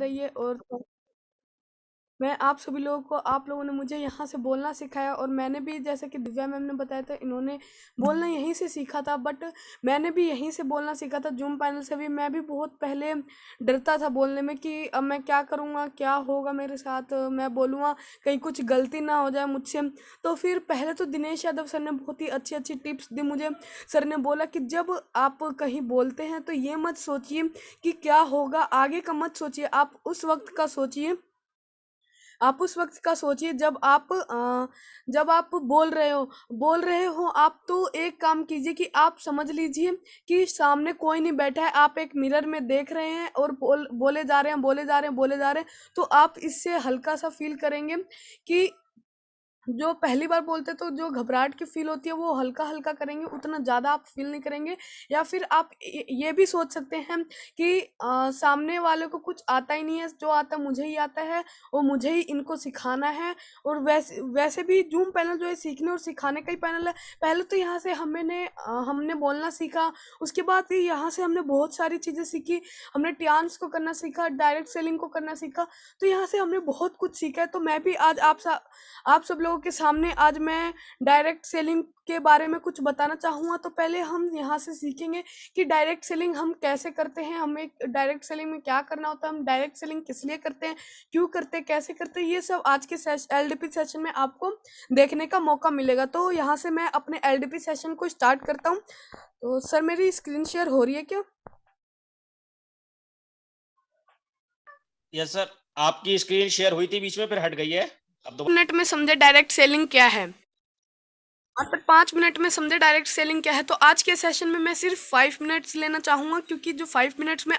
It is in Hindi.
रहिए और मैं आप सभी लोगों को आप लोगों ने मुझे यहाँ से बोलना सिखाया और मैंने भी जैसे कि दिव्या मैम ने बताया था इन्होंने बोलना यहीं से सीखा था बट मैंने भी यहीं से बोलना सीखा था जूम पैनल से भी मैं भी बहुत पहले डरता था बोलने में कि अब मैं क्या करूँगा क्या होगा मेरे साथ मैं बोलूँगा कहीं कुछ गलती ना हो जाए मुझसे तो फिर पहले तो दिनेश यादव सर ने बहुत ही अच्छी अच्छी टिप्स दी मुझे सर ने बोला कि जब आप कहीं बोलते हैं तो ये मत सोचिए कि क्या होगा आगे का मत सोचिए आप उस वक्त का सोचिए आप उस वक्त का सोचिए जब आप जब आप बोल रहे हो बोल रहे हो आप तो एक काम कीजिए कि आप समझ लीजिए कि सामने कोई नहीं बैठा है आप एक मिरर में देख रहे हैं और बोल बोले जा रहे हैं बोले जा रहे हैं बोले जा रहे हैं तो आप इससे हल्का सा फील करेंगे कि जो पहली बार बोलते तो जो घबराहट की फील होती है वो हल्का हल्का करेंगे उतना ज़्यादा आप फील नहीं करेंगे या फिर आप ये भी सोच सकते हैं कि आ, सामने वाले को कुछ आता ही नहीं है जो आता मुझे ही आता है और मुझे ही इनको सिखाना है और वैसे वैसे भी जूम पैनल जो है सीखने और सिखाने का ही पैनल है पहले तो यहाँ से हमने हमने बोलना सीखा उसके बाद यहाँ से हमने बहुत सारी चीज़ें सीखी हमने टियांस को करना सीखा डायरेक्ट सेलिंग को करना सीखा तो यहाँ से हमने बहुत कुछ सीखा है तो मैं भी आज आप सा, आप सब लोग लोगों के सामने आज मैं डायरेक्ट सेलिंग के बारे में कुछ बताना चाहूँगा तो पहले हम यहाँ से सीखेंगे कि डायरेक्ट सेलिंग हम कैसे करते हैं हमें डायरेक्ट सेलिंग में क्या करना होता है हम डायरेक्ट सेलिंग किस लिए करते हैं क्यों करते हैं कैसे करते हैं ये सब आज के सेश, एल सेशन में आपको देखने का मौका मिलेगा तो यहाँ से मैं अपने एल सेशन को स्टार्ट करता हूँ तो सर मेरी स्क्रीन शेयर हो रही है क्या यस सर आपकी स्क्रीन शेयर हुई थी बीच में फिर हट गई है मिनट में समझे डायरेक्ट सेलिंग क्या है मात्र पाँच मिनट में समझे डायरेक्ट सेलिंग क्या है तो आज के सेशन में मैं सिर्फ फाइव मिनट्स लेना चाहूँगा क्योंकि जो फाइव मिनट्स में